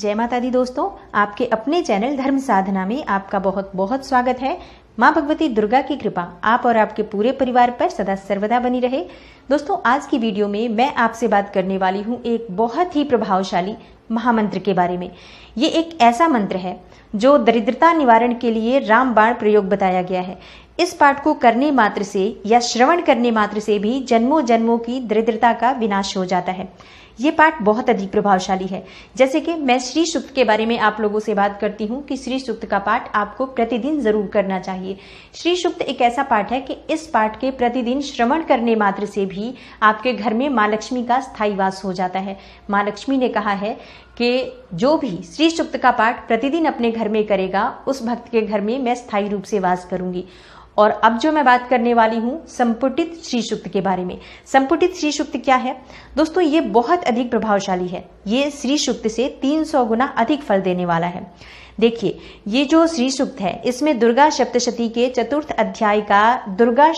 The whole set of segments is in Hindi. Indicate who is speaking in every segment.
Speaker 1: जय माता दी दोस्तों आपके अपने चैनल धर्म साधना में आपका बहुत बहुत स्वागत है माँ भगवती दुर्गा की कृपा आप और आपके पूरे परिवार पर सदा सर्वदा बनी रहे दोस्तों आज की वीडियो में मैं आपसे बात करने वाली हूँ एक बहुत ही प्रभावशाली महामंत्र के बारे में ये एक ऐसा मंत्र है जो दरिद्रता निवारण के लिए रामबाण प्रयोग बताया गया है इस पाठ को करने मात्र से या श्रवण करने मात्र से भी जन्मों जन्मों की दरिद्रता का विनाश हो जाता है ये पाठ बहुत अधिक प्रभावशाली है जैसे कि मैं श्री सुक्त के बारे में आप लोगों से बात करती हूँ कि श्री सुक्त का पाठ आपको प्रतिदिन जरूर करना चाहिए श्री सुक्त एक ऐसा पाठ है कि इस पाठ के प्रतिदिन श्रवण करने मात्र से भी आपके घर में माँ लक्ष्मी का स्थायी वास हो जाता है माँ लक्ष्मी ने कहा है कि जो भी श्री सुक्त का पाठ प्रतिदिन अपने घर में करेगा उस भक्त के घर में मैं स्थायी रूप से वास करूंगी और अब जो मैं बात करने वाली हूँ संपुटित श्री सुक्त के बारे में संपुटित श्री सुक्त क्या है दोस्तों ये बहुत अधिक प्रभावशाली है ये श्री सुक्त से 300 गुना अधिक फल देने वाला है देखिए ये जो श्री सुक्त है इसमें दुर्गा सप्तशती के चतुर्थ अध्याय का दुर्गा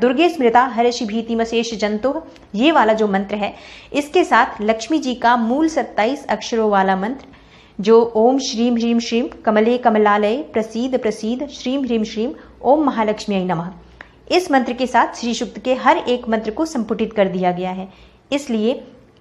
Speaker 1: दुर्गे स्मृता हर्षि मशेष जंतु ये वाला जो मंत्र है इसके साथ लक्ष्मी जी का मूल 27 अक्षरों वाला मंत्र जो ओम श्रीम ह्रीम श्रीम कमले कमलालय प्रसिद प्रसिद श्रीम ह्रीम श्रीम ओम महालक्ष्मी नमः इस मंत्र के साथ श्री सुक्त के हर एक मंत्र को संपुटित कर दिया गया है इसलिए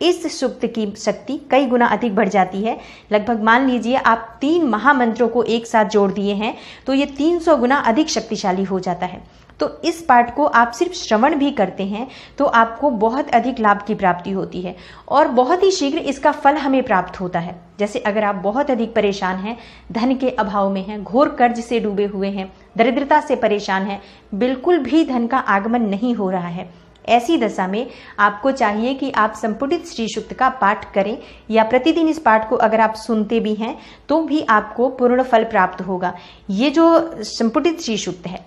Speaker 1: इस सुक्त की शक्ति कई गुना अधिक बढ़ जाती है लगभग मान लीजिए आप तीन महामंत्रों को एक साथ जोड़ दिए हैं तो ये 300 गुना अधिक शक्तिशाली हो जाता है तो इस पाठ को आप सिर्फ श्रवण भी करते हैं तो आपको बहुत अधिक लाभ की प्राप्ति होती है और बहुत ही शीघ्र इसका फल हमें प्राप्त होता है जैसे अगर आप बहुत अधिक परेशान हैं धन के अभाव में हैं घोर कर्ज से डूबे हुए हैं दरिद्रता से परेशान हैं बिल्कुल भी धन का आगमन नहीं हो रहा है ऐसी दशा में आपको चाहिए कि आप संपुटित श्री सुक्त का पाठ करें या प्रतिदिन इस पाठ को अगर आप सुनते भी हैं तो भी आपको पूर्ण फल प्राप्त होगा ये जो संपुटित श्री सुक्त है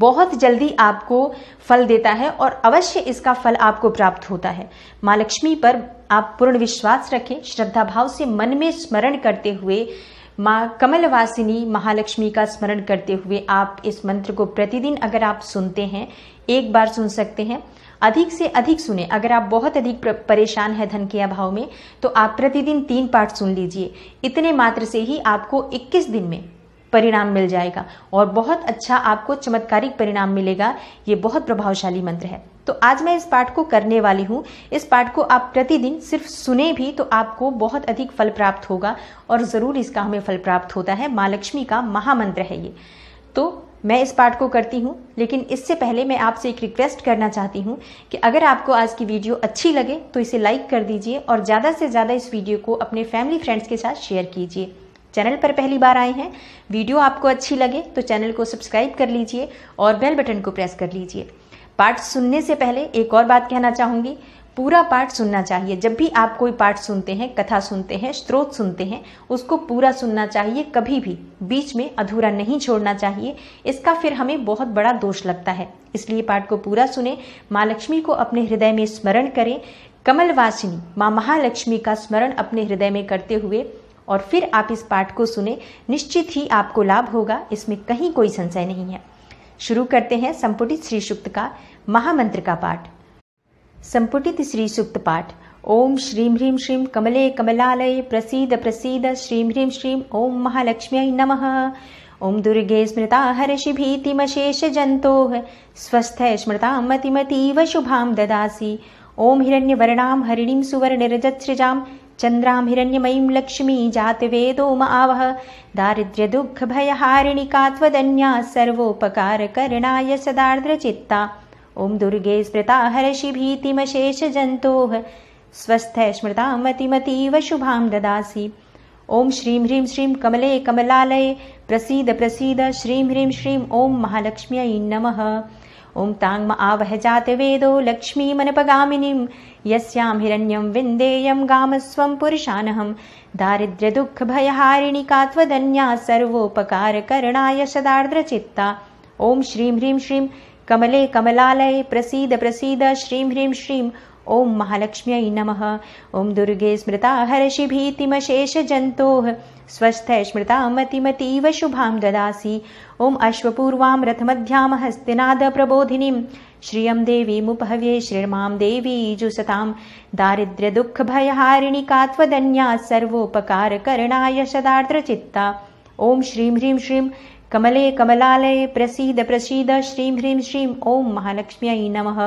Speaker 1: बहुत जल्दी आपको फल देता है और अवश्य इसका फल आपको प्राप्त होता है माँ लक्ष्मी पर आप पूर्ण विश्वास रखें श्रद्धा भाव से मन में स्मरण करते हुए माँ कमलवासिनी महालक्ष्मी का स्मरण करते हुए आप इस मंत्र को प्रतिदिन अगर आप सुनते हैं एक बार सुन सकते हैं अधिक से अधिक सुने अगर आप बहुत अधिक परेशान हैं धन के अभाव में तो आप प्रतिदिन तीन पाठ सुन लीजिए इतने मात्र से ही आपको 21 दिन में परिणाम मिल जाएगा और बहुत अच्छा आपको चमत्कारिक परिणाम मिलेगा ये बहुत प्रभावशाली मंत्र है तो आज मैं इस पाठ को करने वाली हूँ इस पाठ को आप प्रतिदिन सिर्फ सुने भी तो आपको बहुत अधिक फल प्राप्त होगा और ज़रूर इसका हमें फल प्राप्त होता है माँ लक्ष्मी का महामंत्र है ये तो मैं इस पाठ को करती हूँ लेकिन इससे पहले मैं आपसे एक रिक्वेस्ट करना चाहती हूँ कि अगर आपको आज की वीडियो अच्छी लगे तो इसे लाइक कर दीजिए और ज़्यादा से ज़्यादा इस वीडियो को अपने फैमिली फ्रेंड्स के साथ शेयर कीजिए चैनल पर पहली बार आए हैं वीडियो आपको अच्छी लगे तो चैनल को सब्सक्राइब कर लीजिए और बेल बटन को प्रेस कर लीजिए पार्ट सुनने से पहले एक और बात कहना चाहूँगी पूरा पाठ सुनना चाहिए जब भी आप कोई पाठ सुनते हैं कथा सुनते हैं स्त्रोत सुनते हैं उसको पूरा सुनना चाहिए कभी भी बीच में अधूरा नहीं छोड़ना चाहिए इसका फिर हमें बहुत बड़ा दोष लगता है इसलिए पाठ को पूरा सुने माँ लक्ष्मी को अपने हृदय में स्मरण करें कमलवासिनी माँ महालक्ष्मी का स्मरण अपने हृदय में करते हुए और फिर आप इस पाठ को सुने निश्चित ही आपको लाभ होगा इसमें कहीं कोई संशय नहीं है शुरू करते हैं संपुटित श्री सुक्त का महामंत्र का पाठ संपुटित श्री सुक्त पाठ ओम श्रीम ह्रीम श्रीम कमले कमलालय प्रसीद प्रसीद श्रीम ह्रीम श्रीम ओम महालक्ष्मी नम ओम दुर्गे स्मृता हर्षिभीतिमशेषजन्तोः स्वस्थय स्मृतां मतिमतीव शुभां ददासि ॐ सुवर्ण रजत सुवर्णरजत्सृजां चन्द्रां हिरण्यमयीं लक्ष्मी जातवेदो मावह दारिद्र्य दुःखभयहारिणि का सर्वोपकारकरणाय सदार्द्रचित्ता ॐ दुर्गे स्मृता हरषि भीतिमशेषजन्तोः स्वस्थ स्मृताम् मतिमतीव ददासि ॐ श्रीं ह्रीं श्रीं कमले कमलालये प्रसीद प्रसीद श्रीं ह्रीं श्रीं ॐ महालक्ष्म्यै नमः ॐ ताङ्म आवह जात वेदो लक्ष्मी मनपगामिनीम् यस्याम् हिरण्यं विन्देयम् गाम स्वम् का त्वदन्या सर्वोपकारकरणाय करणाय ॐ श्रीं ह्रीं श्रीं कमले कमलालये प्रसीद प्रसीद श्रीं ह्रीं श्रीं ओं महालक्ष्म्यै नमः ॐ दुर्गे स्मृता जंतो स्वस्थ स्मृतामतिमतीव शुभां ददासि ॐ अश्वपूर्वां रथमध्यां हस्तिनादप्रबोधिनीं श्रियं देवीमुपहव्ये श्रीर्मां देवी जुसतां का त्वदन्या सर्वोपकारकरणाय सदार्द्रचित्ता ॐ श्रीं ह्रीं श्रीं कमले कमलालये प्रसीद प्रसीद श्रीं ह्रीं श्रीं ॐ महालक्ष्म्यै नमः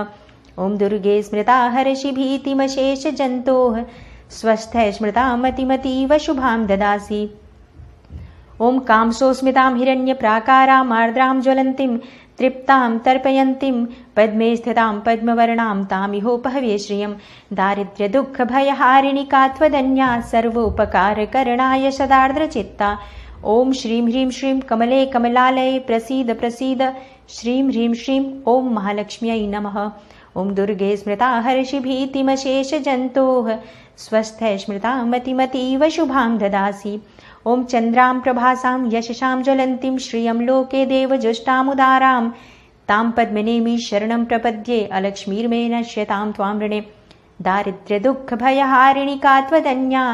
Speaker 1: ॐ दुर्गे स्मृता हर्षि भीतिमशेषजन्तोः स्वस्थ स्मृता शुभां ददासि ॐ कांसोऽस्मिताम् हिरण्य प्राकाराम् आर्द्राम् ज्वलन्तीम् तृप्ताम् तर्पयन्तीम् पद्मे स्थितां पद्मवर्णां तामिहोपहवे श्रियं दारिद्र्यदुःखभयहारिणि का सर्वोपकारकरणाय सदार्द्रचित्ता ॐ श्रीं ह्रीं श्रीं कमले कमलालये प्रसीद प्रसीद श्रीं ह्रीं श्रीं ॐ महालक्ष्म्यै नमः ओम दुर्गे स्मृता जंतो स्वस्थ स्मृता मतिमतीव शुभां ददासी ओम चंद्रां प्रभासां यशसां ज्वलन्तीं श्रियं लोके देवजुष्टामुदारां तां पद्मनेमि शरणं प्रपद्ये अलक्ष्मीर्मे नश्यतां त्वां ऋणे दारिद्र्यदुःखभयहारिणिका त्वदन्या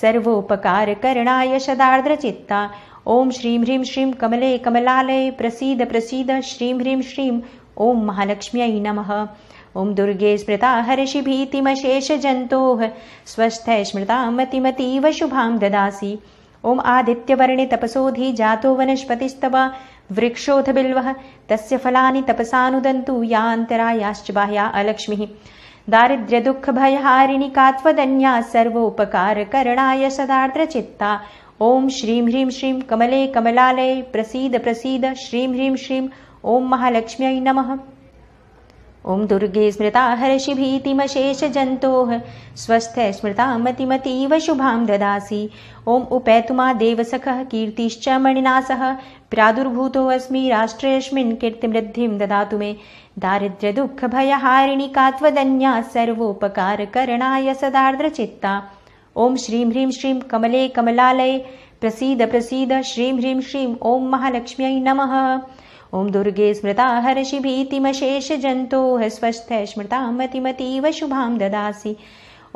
Speaker 1: सर्वोपकारकरणाय शदार्द्रचित्ता ॐ श्रीं ह्रीं श्रीं कमले कमलालये प्रसीद प्रसीद श्रीं ह्रीं श्रीं ॐ महालक्ष्म्यै नमः ॐ दुर्गे स्मृता हर्षिभीतिमशेषजन्तोः स्वस्थ मतिमतीव शुभां ददासि ॐ आदित्यवर्णे तपसोधि जातो वनस्पतिस्तव वृक्षोऽथ बिल्वः तस्य फलानि तपसानुदन्तु यान्तरायाश्च बाह्या अलक्ष्मीः दारिद्र्यदुःखभयहारिणि कात्वदन्या सर्वोपकारकरणाय सदार्द्रचित्ता ॐ श्रीं ह्रीं श्रीं कमले कमलालये प्रसीद प्रसीद श्रीं ह्रीं श्रीं ओम महालक्ष्म्यै नम ओम दुर्गे स्मृता जंतो स्वस्थ स्मृता मतिमतीव शुभा ददासी ओम उपैतुमा सख कीर्तिश्च मणिनासः प्रादुर्भूतोऽस्मि राष्ट्रेऽस्मिन् कीर्तिवृद्धि ददा मे भय दारिद्र्यदुःखभयहारिणि कात्वदन्या सर्वोपकारकरणाय सदार्द्रचित्ता ओं श्रीं ह्रीं श्रीं कमले कमलाल प्रसीद प्रसीद श्रीं ह्रीं श्रीं ओं महालक्ष्म्यै नमः ओम दुर्गे स्मृता जंतो स्वस्थ स्मृता मतिमतीव शुभां ददासि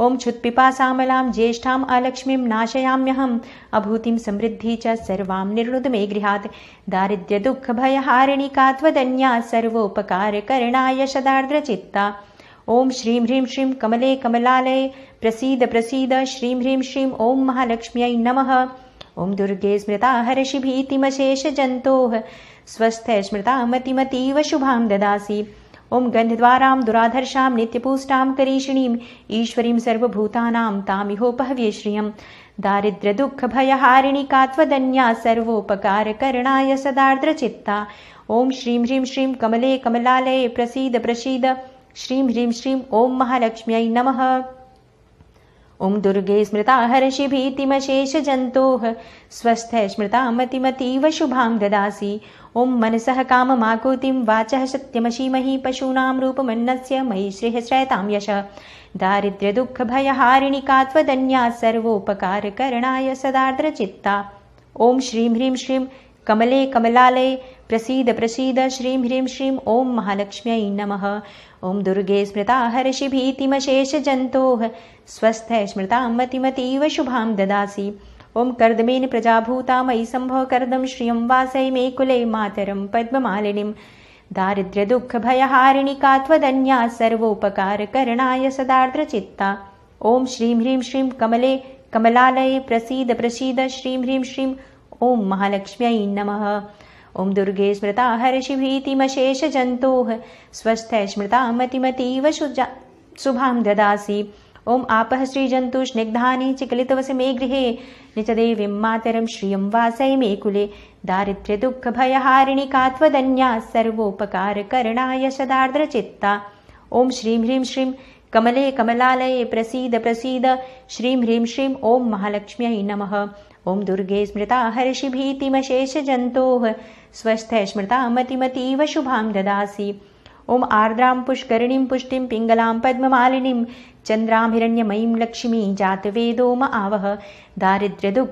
Speaker 1: ॐ क्षुत्पिपासामलां ज्येष्ठाम् अलक्ष्मीं नाशयाम्यहम अभूति समृद्धि च सर्वां निर्णुद मे गृहात् सर्वोपकार त्वदन्या सर्वोपकारकरणाय शदार्द्रचित्ता ओम श्रीं ह्रीं श्रीं कमले कमलाल प्रसीद प्रसीद श्रीं ह्रीं श्रीं ओं महालक्ष्म्यै नमः ओं दुर्गे स्मृता हर्षि भीतिमशेष हर्षिभीतिमशेषजन्तोः स्वस्थ स्मृतामतिमतीव दुराधर्षा ददासि ॐ ईश्वरी दुराधर्षां नित्यपूष्टां करीषिणीम् ईश्वरीं सर्वभूतानां तामिहोपहव्ये श्रियं दारिद्र्यदुःखभयहारिणिका त्वदन्या सर्वोपकारकरणाय सदार्द्रचित्ता ओं श्रीं ह्रीं श्रीं कमले कमलाल प्रसीद प्रसीद श्रीं ह्रीं श्रीं ओं महालक्ष्म्यै नमः ओं दुर्गे स्मृता हर्षिभीतिमशेषजन्तोः स्वस्थ स्मृता मतिमतीव शुभां ददासि ॐ मनसः काममाकूतिं वाचः सत्यमशीमहि पशूनां रूपमन्नस्य दारिद्र्य दुख भय यशः दारिद्र्यदुःखभयहारिणिका सर्वोपकार सर्वोपकारकरणाय सदार्द्रचित्ता ओं श्रीं ह्रीं श्रीं कमले कमलालये प्रसीद प्रसीद श्री ह्रीं श्रीं ओं महालक्ष्म्यै नम ओं दुर्गे स्मृता हर्षिभीतिमशेषजन्तोः स्वस्थ स्मृता मतिमतीव शुभां ददासि ॐ कर्दमेन प्रजाभूता मयि सम्भव कर्दम् श्रियं मे कुले मातरम् पद्ममालिनीम् दारिद्र्यदुःखभयहारिणि का त्वदन्या सर्वोपकारकरणाय सदार्द्रचित्ता ॐ श्रीं ह्रीं श्रीं कमले कमलालये प्रसीद प्रसीद श्रीं ह्रीं श्रीं ॐ महालक्ष्म्यै नमः ॐ दुर्गे स्मृता हर्षिभीतिमशेषजन्तोः स्वस्थ स्मृता मतिमतीव शुभाम् ददासि ओम आपः श्रीजन्तु स्निग्धानि च मे गृहे निचदेवीं मातरं श्रिय वासय मे कुले दारिद्र्यदुःखभयहारिणि सर्वोपकार त्वदन्या सर्वोपकारकरणाय शदार्द्रचित्ता ॐ श्रीं ह्रीं श्रीं कमले कमलालये प्रसीद प्रसीद श्रीं ह्रीं श्रीं ओं महालक्ष्म्यै नमः ओं दुर्गे स्मृता हर्षिभीतिमशेषजन्तोः स्वस्थ स्मृता मतिमतीव शुभां ददासी ओम आर्द्रां पुष्करिणीं पुष्टिं पिंगलां पद्ममालिनीं चन्द्राभिरण्यमयीं लक्ष्मी जातवेदो म आवह दारिद्र्य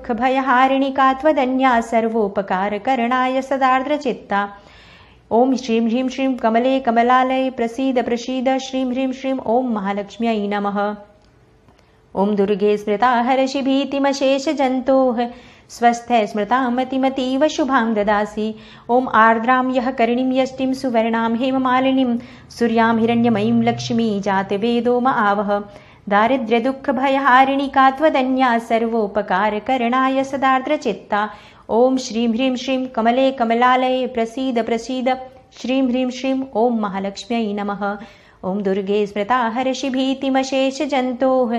Speaker 1: का त्वदन्या सर्वोपकारकरणाय करणाय ॐ श्रीं ह्रीं श्रीं कमले कमलालये प्रसीद प्रसीद श्रीं ह्रीं श्रीं ॐ महालक्ष्म्यै नमः ॐ दुर्गे स्मृता हर्षि स्वस्थ स्मृतामतिमतीव शुभां ददासि ॐ आर्द्रां यः कर्णिं यष्टिं हेम हेममालिनीं सूर्यां हिरण्यमयीं लक्ष्मी जातवेदो म आवह का त्वदन्या सर्वोपकारकरणाय सदार्द्रचित्ता ॐ श्रीं ह्रीं श्रीं कमले कमलालये प्रसीद प्रसीद श्रीं ह्रीं श्रीं ॐ महालक्ष्म्यै नमः ॐ दुर्गे स्मृता हर्षिभीतिमशेषजन्तोः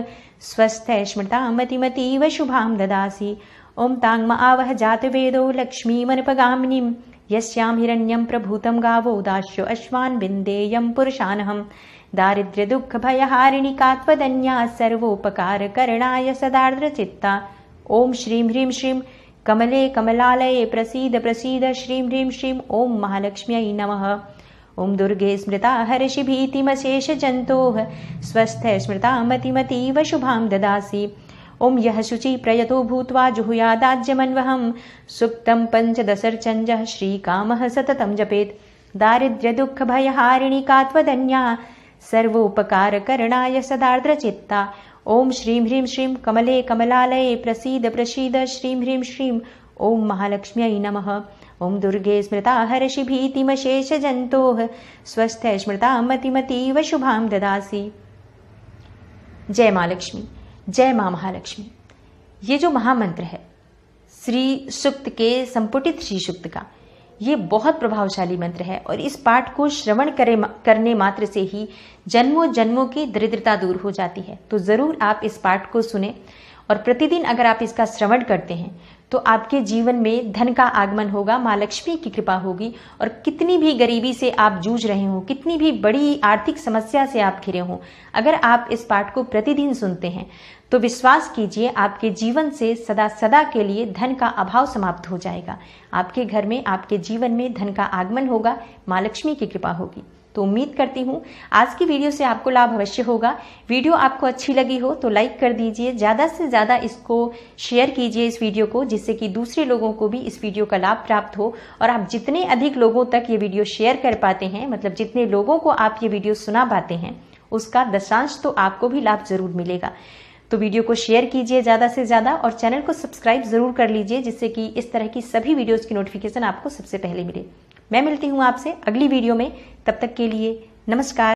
Speaker 1: स्वस्थ स्मृता स्मृतामतिमतीव शुभां ददासि ॐ ताङ्म आवह जातवेदौ लक्ष्मीमनुपगामिनीम् यस्यां हिरण्यं प्रभूतं गावो दास्यो अश्वान् बिन्देयम् पुरुषानहं दारिद्र्यदुःखभयहारिणि कात्वदन्या सर्वोपकारकरणाय सदार्द्रचित्ता ॐ श्रीं ह्रीं श्रीं कमले कमलालये प्रसीद प्रसीद श्रीं ह्रीं श्रीं ॐ महालक्ष्म्यै नमः ॐ दुर्गे स्मृता हर्षिभीतिमशेषजन्तोः स्वस्थ स्मृताम् अतिमतीव ददासि ॐ यः शुचि प्रयतो भूत्वा जपेत दारिद्र्य पञ्चदशर्चञ्जः श्रीकामः सततं जपेत् दारिद्र्यदुःखभयहारिणिका त्वदन्या सर्वोपकारकरणाय सदार्द्रचित्ता ॐ श्रीं ह्रीं श्रीं कमले कमलालये प्रसीद प्रसीद श्रीं ह्रीं श्रीं ॐ महालक्ष्म्यै नमः ॐ दुर्गे स्मृता हर्षिभीतिमशेषजन्तोः स्वस्थ स्मृता मतिमतीव शुभां ददासि जय महालक्ष्मी जय मां महालक्ष्मी ये जो महामंत्र है श्री सुक्त के संपुटित श्री सुक्त का ये बहुत प्रभावशाली मंत्र है और इस पाठ को श्रवण करे करने मात्र से ही जन्मों जन्मों की दरिद्रता दूर हो जाती है तो ज़रूर आप इस पाठ को सुने और प्रतिदिन अगर आप इसका श्रवण करते हैं तो आपके जीवन में धन का आगमन होगा माँ लक्ष्मी की कृपा होगी और कितनी भी गरीबी से आप जूझ रहे हो कितनी भी बड़ी आर्थिक समस्या से आप घिरे हों अगर आप इस पाठ को प्रतिदिन सुनते हैं तो विश्वास कीजिए आपके जीवन से सदा सदा के लिए धन का अभाव समाप्त हो जाएगा आपके घर में आपके जीवन में धन का आगमन होगा माँ लक्ष्मी की कृपा होगी तो उम्मीद करती हूँ आज की वीडियो से आपको लाभ अवश्य होगा वीडियो आपको अच्छी लगी हो तो लाइक कर दीजिए ज़्यादा से ज़्यादा इसको शेयर कीजिए इस वीडियो को जिससे कि दूसरे लोगों को भी इस वीडियो का लाभ प्राप्त हो और आप जितने अधिक लोगों तक ये वीडियो शेयर कर पाते हैं मतलब जितने लोगों को आप ये वीडियो सुना पाते हैं उसका दशांश तो आपको भी लाभ ज़रूर मिलेगा तो वीडियो को शेयर कीजिए ज़्यादा से ज़्यादा और चैनल को सब्सक्राइब ज़रूर कर लीजिए जिससे कि इस तरह की सभी वीडियोज़ की नोटिफिकेशन आपको सबसे पहले मिले मैं मिलती हूँ आपसे अगली वीडियो में तब तक के लिए नमस्कार